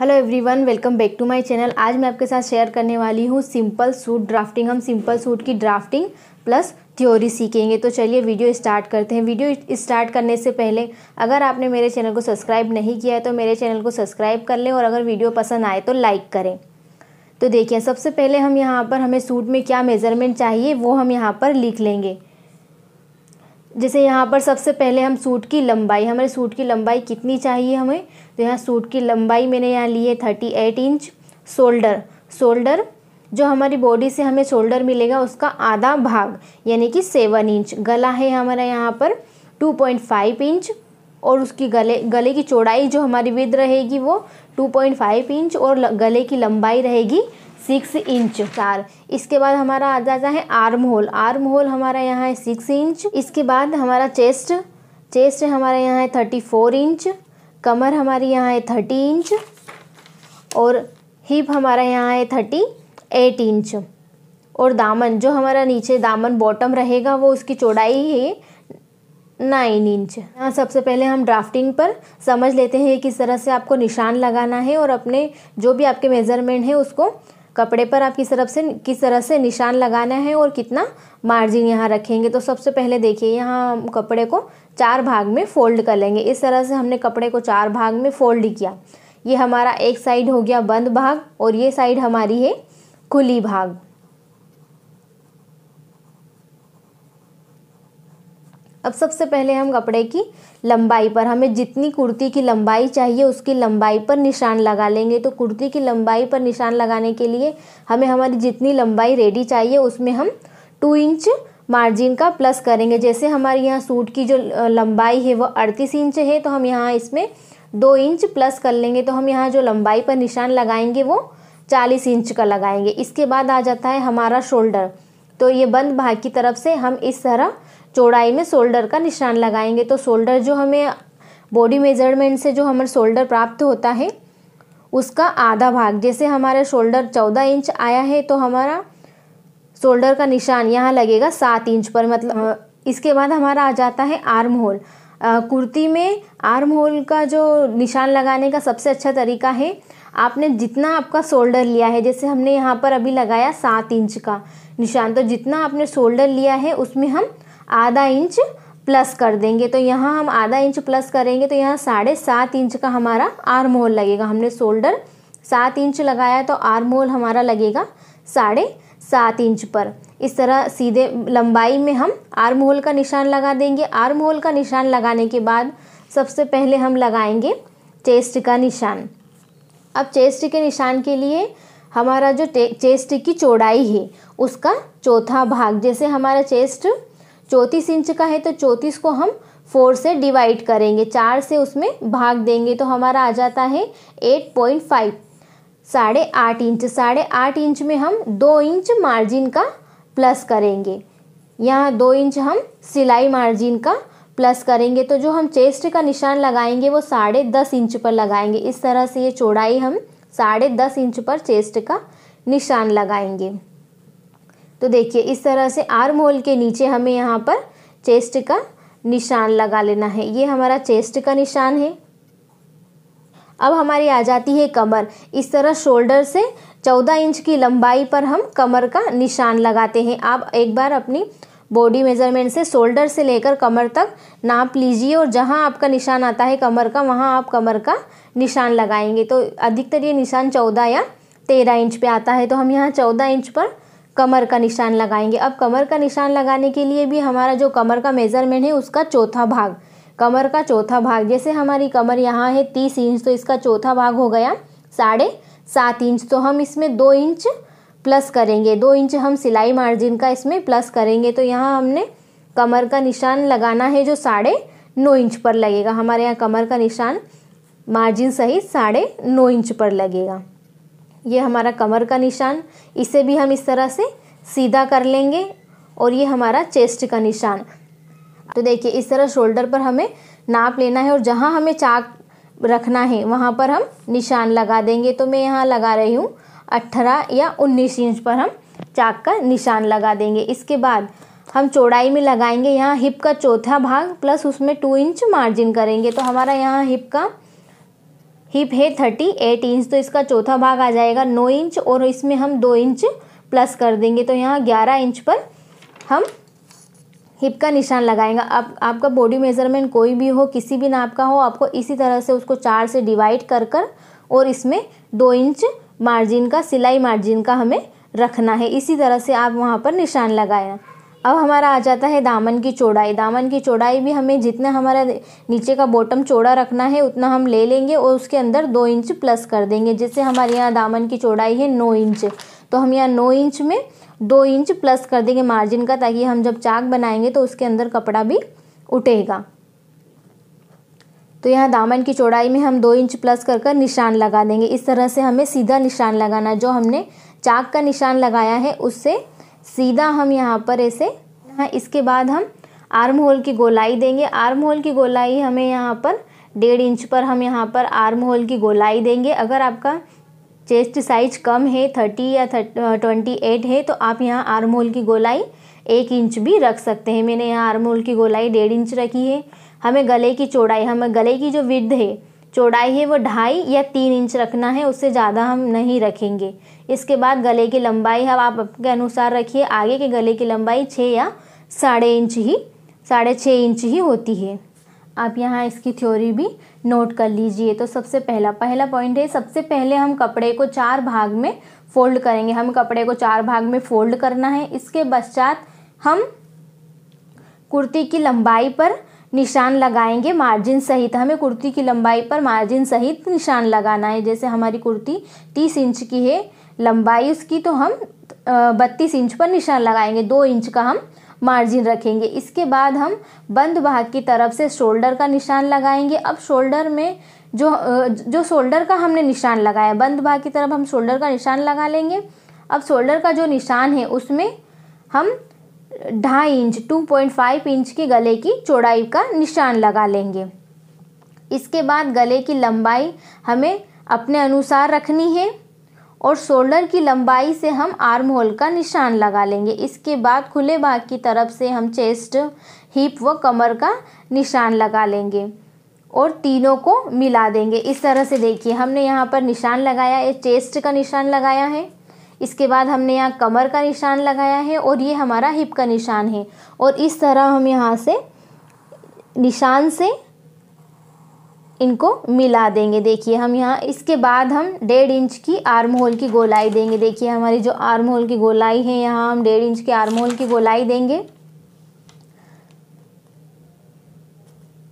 Hello everyone welcome back to my channel आज मैं आपके साथ शेयर करने वाली हूँ सिंपल सूट ड्राफ्टिंग हम सिंपल सूट की ड्राफ्टिंग प्लस थ्योरी सीखेंगे तो चलिए वीडियो स्टार्ट करते हैं वीडियो स्टार्ट करने से पहले अगर आपने मेरे चैनल को सब्सक्राइब नहीं किया है तो मेरे चैनल को सब्सक्राइब कर लें और अगर वीडियो पसंद आए तो लाइक करें तो देखिए सबसे पहले हम यहाँ पर हमें सूट में क्या मेज़रमेंट चाहिए वो हम यहाँ पर लिख लेंगे जैसे यहाँ पर सबसे पहले हम सूट की लंबाई हमारे सूट की लंबाई कितनी चाहिए हमें तो यहाँ सूट की लंबाई मैंने यहाँ ली है thirty eight inch shoulder shoulder जो हमारी बॉडी से हमें शोल्डर मिलेगा उसका आधा भाग यानी कि सेवन इंच गला है हमारा यहाँ पर टू पॉइंट फाइव इंच और उसकी गले गले की चौड़ाई जो हमारी विद रहेगी वो टू पॉइंट फाइव इंच और गले की लंबाई रहेगी सिक्स इंच चार इसके बाद हमारा आ जाता है आर्म होल आर्म होल हमारा यहाँ है सिक्स इंच इसके बाद हमारा चेस्ट चेस्ट हमारे यहाँ है थर्टी फोर इंच कमर हमारी यहाँ है थर्टी इंच और हिप हमारा यहाँ है थर्टी एट इंच और दामन जो हमारा नीचे दामन बॉटम रहेगा वो उसकी चौड़ाई है नाइन इंच यहाँ सबसे पहले हम ड्राफ्टिंग पर समझ लेते हैं किस तरह से आपको निशान लगाना है और अपने जो भी आपके मेज़रमेंट है उसको कपड़े पर आप किस तरफ से किस तरह से निशान लगाना है और कितना मार्जिन यहाँ रखेंगे तो सबसे पहले देखिए यहाँ हम कपड़े को चार भाग में फोल्ड कर लेंगे इस तरह से हमने कपड़े को चार भाग में फोल्ड किया ये हमारा एक साइड हो गया बंद भाग और ये साइड हमारी है खुली भाग अब सबसे पहले हम कपड़े की लंबाई पर हमें जितनी कुर्ती की लंबाई चाहिए उसकी लंबाई पर निशान लगा लेंगे तो कुर्ती की लंबाई पर निशान लगाने के लिए हमें हमारी जितनी लंबाई रेडी चाहिए उसमें हम टू इंच मार्जिन का प्लस करेंगे जैसे हमारे यहाँ सूट की जो लंबाई है वो अड़तीस इंच है तो हम यहाँ इसमें दो इंच प्लस कर लेंगे तो हम यहाँ जो लंबाई पर निशान लगाएंगे वो चालीस इंच का लगाएंगे इसके बाद आ जाता है हमारा शोल्डर तो ये बंद भाग की तरफ से हम इस तरह चौड़ाई में शोल्डर का निशान लगाएंगे तो शोल्डर जो हमें बॉडी मेजरमेंट से जो हमारा शोल्डर प्राप्त होता है उसका आधा भाग जैसे हमारा शोल्डर चौदह इंच आया है तो हमारा शोल्डर का निशान यहाँ लगेगा सात इंच पर मतलब हाँ। इसके बाद हमारा आ जाता है आर्म होल कुर्ती में आर्म होल का जो निशान लगाने का सबसे अच्छा तरीका है आपने जितना आपका शोल्डर लिया है जैसे हमने यहाँ पर अभी लगाया सात इंच का निशान तो जितना आपने शोल्डर लिया है उसमें हम आधा इंच प्लस कर देंगे तो यहाँ हम आधा इंच प्लस करेंगे तो यहाँ साढ़े सात इंच का हमारा आर्म होल लगेगा हमने शोल्डर सात इंच लगाया तो आर्म होल हमारा लगेगा साढ़े सात इंच पर इस तरह सीधे लंबाई में हम आर्म होल का निशान लगा देंगे आर्म होल का निशान लगाने के बाद सबसे पहले हम लगाएंगे चेस्ट का निशान अब चेस्ट के निशान के लिए हमारा जो चेस्ट की चौड़ाई है उसका चौथा भाग जैसे हमारा चेस्ट चौंतीस इंच का है तो चौंतीस को हम फोर से डिवाइड करेंगे चार से उसमें भाग देंगे तो हमारा आ जाता है एट पॉइंट फाइव साढ़े आठ इंच साढ़े आठ इंच में हम दो इंच मार्जिन का प्लस करेंगे यहाँ दो इंच हम सिलाई मार्जिन का प्लस करेंगे तो जो हम चेस्ट का निशान लगाएंगे वो साढ़े दस इंच पर लगाएंगे इस तरह से ये चौड़ाई हम साढ़े दस इंच पर चेस्ट का निशान लगाएंगे तो देखिए इस तरह से आर्म होल के नीचे हमें यहाँ पर चेस्ट का निशान लगा लेना है ये हमारा चेस्ट का निशान है अब हमारी आ जाती है कमर इस तरह शोल्डर से चौदह इंच की लंबाई पर हम कमर का निशान लगाते हैं आप एक बार अपनी बॉडी मेजरमेंट से शोल्डर से लेकर कमर तक नाप लीजिए और जहाँ आपका निशान आता है कमर का वहाँ आप कमर का निशान लगाएंगे तो अधिकतर ये निशान चौदह या तेरह इंच पे आता है तो हम यहाँ चौदह इंच पर कमर का निशान लगाएंगे अब कमर का निशान लगाने के लिए भी हमारा जो कमर का मेज़रमेंट है उसका चौथा भाग कमर का चौथा भाग जैसे हमारी कमर यहाँ है तीस इंच तो इसका चौथा भाग हो गया साढ़े सात इंच तो हम इसमें दो इंच प्लस करेंगे दो इंच हम सिलाई मार्जिन का इसमें प्लस करेंगे तो यहाँ हमने कमर का निशान लगाना है जो साढ़े नौ इंच पर लगेगा हमारे यहाँ कमर का निशान मार्जिन सहित साढ़े नौ इंच पर लगेगा ये हमारा कमर का निशान इसे भी हम इस तरह से सीधा कर लेंगे और ये हमारा चेस्ट का निशान तो देखिए इस तरह शोल्डर पर हमें नाप लेना है और जहाँ हमें चाक रखना है वहाँ पर हम निशान लगा देंगे तो मैं यहाँ लगा रही हूँ अट्ठारह या उन्नीस इंच पर हम चाक का निशान लगा देंगे इसके बाद हम चौड़ाई में लगाएंगे यहाँ हिप का चौथा भाग प्लस उसमें टू इंच मार्जिन करेंगे तो हमारा यहाँ हिप का हिप है थर्टी एट इंच तो इसका चौथा भाग आ जाएगा नौ इंच और इसमें हम दो इंच प्लस कर देंगे तो यहाँ ग्यारह इंच पर हम हिप का निशान लगाएंगे आप आपका बॉडी मेज़रमेंट कोई भी हो किसी भी नाप का हो आपको इसी तरह से उसको चार से डिवाइड कर कर और इसमें दो इंच मार्जिन का सिलाई मार्जिन का हमें रखना है इसी तरह से आप वहाँ पर निशान लगाएं अब हमारा आ जाता है दामन की चौड़ाई दामन की चौड़ाई भी हमें जितना हमारा नीचे का बॉटम चौड़ा रखना है उतना हम ले लेंगे और उसके अंदर दो इंच प्लस कर देंगे जिससे हमारे यहाँ दामन की चौड़ाई है नौ इंच तो हम यहाँ नौ इंच में दो इंच प्लस कर देंगे मार्जिन का ताकि हम जब चाक बनाएंगे तो उसके अंदर कपड़ा भी उठेगा तो यहाँ दामन की चौड़ाई में हम दो इंच प्लस कर कर निशान लगा देंगे इस तरह से हमें सीधा निशान लगाना जो हमने चाक का निशान लगाया है उससे सीधा हम यहाँ पर ऐसे हाँ इसके बाद हम आर्म होल की गोलाई देंगे आर्म होल की गोलाई हमें यहाँ पर डेढ़ इंच पर हम यहाँ पर आर्म होल की गोलाई देंगे अगर आपका चेस्ट साइज कम है थर्टी या ट्वेंटी एट है तो आप यहाँ आर्म होल की गोलाई एक इंच भी रख सकते हैं मैंने यहाँ आर्म होल की गोलाई डेढ़ इंच रखी है हमें गले की चौड़ाई हमें गले की जो विद्ध है चौड़ाई है वो ढाई या तीन इंच रखना है उससे ज़्यादा हम नहीं रखेंगे इसके बाद गले की लंबाई हम आप आपके अनुसार रखिए आगे के गले की लंबाई छः या साढ़े इंच ही साढ़े छः इंच ही होती है आप यहाँ इसकी थ्योरी भी नोट कर लीजिए तो सबसे पहला पहला पॉइंट है सबसे पहले हम कपड़े को चार भाग में फोल्ड करेंगे हम कपड़े को चार भाग में फोल्ड करना है इसके पश्चात हम कुर्ती की लंबाई पर निशान लगाएंगे मार्जिन सहित हमें कुर्ती की लंबाई पर मार्जिन सहित निशान लगाना है जैसे हमारी कुर्ती तीस इंच की है लंबाई उसकी तो हम बत्तीस इंच पर निशान लगाएंगे दो इंच का हम मार्जिन रखेंगे इसके बाद हम बंद भाग की तरफ से शोल्डर का निशान लगाएंगे अब शोल्डर में जो जो शोल्डर का हमने निशान लगाया बंद भाग की तरफ हम शोल्डर का निशान लगा लेंगे अब शोल्डर का जो निशान है उसमें हम ढाई इंच 2.5 इंच के गले की चौड़ाई का निशान लगा लेंगे इसके बाद गले की लंबाई हमें अपने अनुसार रखनी है और शोल्डर की लंबाई से हम आर्म होल का निशान लगा लेंगे इसके बाद खुले भाग की तरफ से हम चेस्ट हिप व कमर का निशान लगा लेंगे और तीनों को मिला देंगे इस तरह से देखिए हमने यहाँ पर निशान लगाया है चेस्ट का निशान लगाया है इसके बाद हमने यहाँ कमर का निशान लगाया है और ये हमारा हिप का निशान है और इस तरह हम यहाँ से निशान से इनको मिला देंगे देखिए हम यहाँ इसके बाद हम डेढ़ इंच की आर्म होल की गोलाई देंगे देखिए हमारी जो आर्म होल की गोलाई है यहाँ हम डेढ़ इंच के आर्म होल की गोलाई देंगे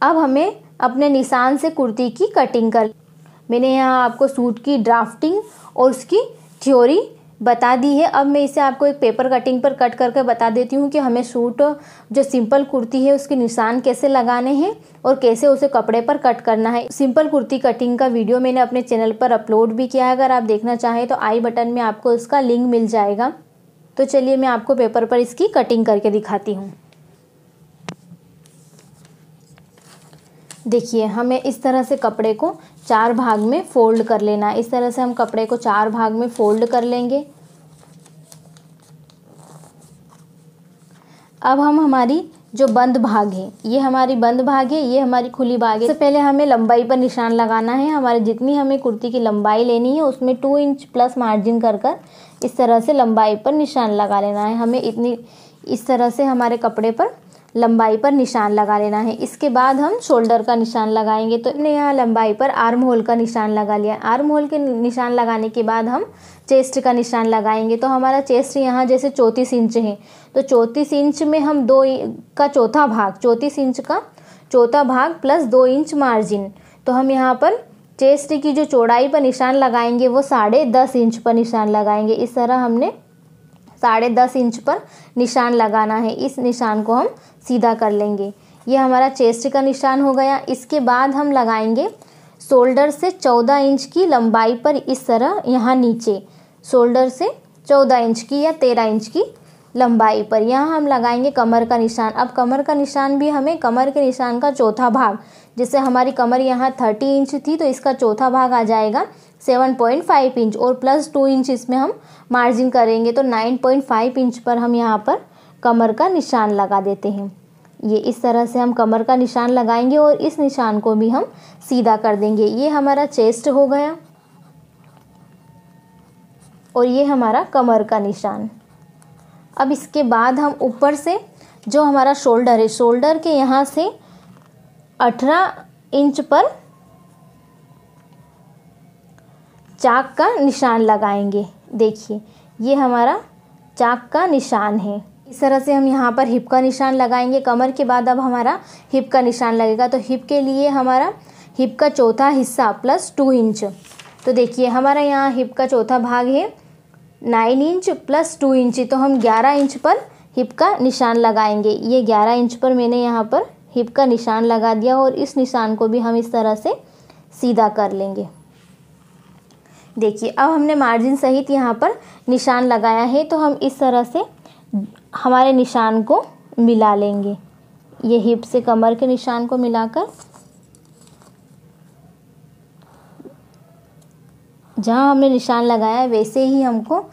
अब हमें अपने निशान से कुर्ती की कटिंग कर मैंने यहाँ आपको सूट की ड्राफ्टिंग और उसकी थ्योरी बता दी है अब मैं इसे आपको एक पेपर कटिंग पर कट करके बता देती हूँ कि हमें सूट जो सिंपल कुर्ती है उसके निशान कैसे लगाने हैं और कैसे उसे कपड़े पर कट करना है सिंपल कुर्ती कटिंग का वीडियो मैंने अपने चैनल पर अपलोड भी किया है अगर आप देखना चाहें तो आई बटन में आपको उसका लिंक मिल जाएगा तो चलिए मैं आपको पेपर पर इसकी कटिंग करके दिखाती हूँ देखिए हमें इस तरह से कपड़े को चार भाग में फ़ोल्ड कर लेना है इस तरह से हम कपड़े को चार भाग में फ़ोल्ड कर लेंगे अब हम हमारी जो बंद भाग है ये हमारी बंद भाग है ये हमारी खुली भाग है सबसे पहले हमें लंबाई पर निशान लगाना है हमारे जितनी हमें कुर्ती की लंबाई लेनी है उसमें टू इंच प्लस मार्जिन कर कर इस तरह से लंबाई पर निशान लगा लेना है हमें इतनी इस तरह से हमारे कपड़े पर लंबाई पर निशान लगा लेना है इसके बाद हम शोल्डर का निशान लगाएंगे तो हमने यहाँ लंबाई पर आर्म होल का निशान लगा लिया आर्म होल के निशान लगाने के बाद हम चेस्ट का निशान लगाएंगे तो हमारा चेस्ट यहाँ जैसे चौंतीस इंच है तो चौंतीस इंच में हम दो का चौथा भाग चौंतीस इंच का चौथा भाग प्लस दो इंच मार्जिन तो हम यहाँ पर चेस्ट की जो चौड़ाई पर निशान लगाएंगे वो साढ़े दस इंच पर निशान लगाएंगे इस तरह हमने साढ़े दस इंच पर निशान लगाना है इस निशान को हम सीधा कर लेंगे ये हमारा चेस्ट का निशान हो गया इसके बाद हम लगाएंगे शोल्डर से चौदह इंच की लंबाई पर इस तरह यहाँ नीचे शोल्डर से चौदह इंच की या तेरह इंच की लंबाई पर यहाँ हम लगाएंगे कमर का निशान अब कमर का निशान भी हमें कमर के निशान का चौथा भाग जैसे हमारी कमर यहाँ थर्टी इंच थी तो इसका चौथा भाग आ जाएगा सेवन पॉइंट फाइव इंच और प्लस टू इंच इसमें हम मार्जिन करेंगे तो नाइन पॉइंट फाइव इंच पर हम यहाँ पर कमर का निशान लगा देते हैं ये इस तरह से हम कमर का निशान लगाएंगे और इस निशान को भी हम सीधा कर देंगे ये हमारा चेस्ट हो गया और ये हमारा कमर का निशान अब इसके बाद हम ऊपर से जो हमारा शोल्डर है शोल्डर के यहाँ से अठारह इंच पर चाक का निशान लगाएंगे देखिए ये हमारा चाक का निशान है इस तरह से हम यहाँ पर हिप का निशान लगाएंगे कमर के बाद अब हमारा हिप का निशान लगेगा तो हिप के लिए हमारा हिप का चौथा हिस्सा प्लस टू इंच तो देखिए हमारा यहाँ हिप का चौथा भाग है nine inch plus two inch तो हम ग्यारह इंच पर हिप का निशान लगाएंगे ये ग्यारह इंच पर मैंने यहाँ पर हिप का निशान लगा दिया और इस निशान को भी हम इस तरह से सीधा कर लेंगे देखिए अब हमने मार्जिन सहित यहाँ पर निशान लगाया है तो हम इस तरह से हमारे निशान को मिला लेंगे ये हिप से कमर के निशान को मिलाकर जहाँ हमने निशान लगाया है वैसे ही हमको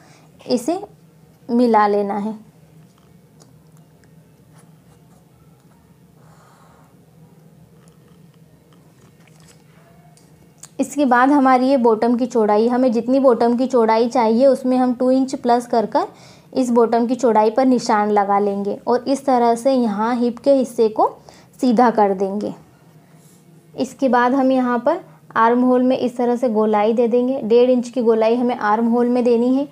इसे मिला लेना है इसके बाद हमारी ये बॉटम की चौड़ाई हमें जितनी बॉटम की चौड़ाई चाहिए उसमें हम टू इंच प्लस कर कर इस बॉटम की चौड़ाई पर निशान लगा लेंगे और इस तरह से यहाँ हिप के हिस्से को सीधा कर देंगे इसके बाद हम यहाँ पर आर्म होल में इस तरह से गोलाई दे देंगे डेढ़ इंच की गोलाई हमें आर्म होल में देनी है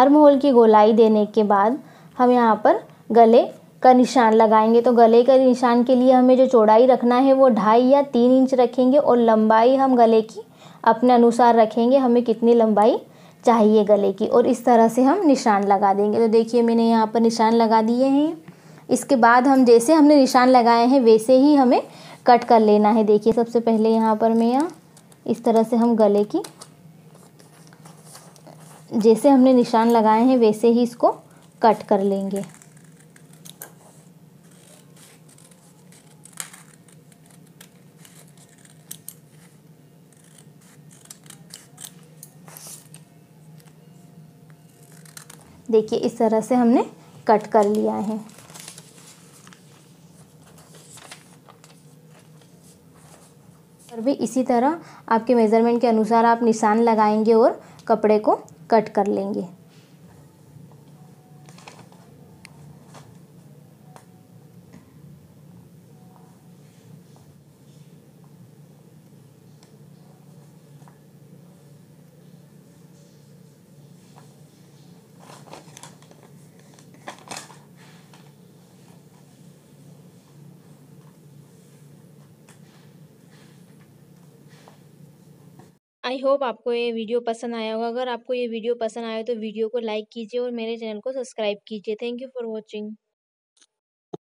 आर्म होल की गोलाई देने के बाद हम यहाँ पर गले का निशान लगाएंगे तो गले के निशान के लिए हमें जो चौड़ाई रखना है वो ढाई या तीन इंच रखेंगे और लंबाई हम गले की अपने अनुसार रखेंगे हमें कितनी लंबाई चाहिए गले की और इस तरह से हम निशान लगा देंगे तो देखिए मैंने यहाँ पर निशान लगा दिए हैं इसके बाद हम जैसे हमने निशान लगाए हैं वैसे ही हमें कट कर लेना है देखिए सबसे पहले यहाँ पर मैं यहाँ इस तरह से हम गले की जैसे हमने निशान लगाए हैं वैसे ही इसको कट कर लेंगे देखिए इस तरह से हमने कट कर लिया है और भी इसी तरह आपके मेज़रमेंट के अनुसार आप निशान लगाएंगे और कपड़े को कट कर लेंगे आई होप आपको ये वीडियो पसंद आया होगा अगर आपको ये वीडियो पसंद आया तो वीडियो को लाइक कीजिए और मेरे चैनल को सब्सक्राइब कीजिए थैंक यू फॉर वॉचिंग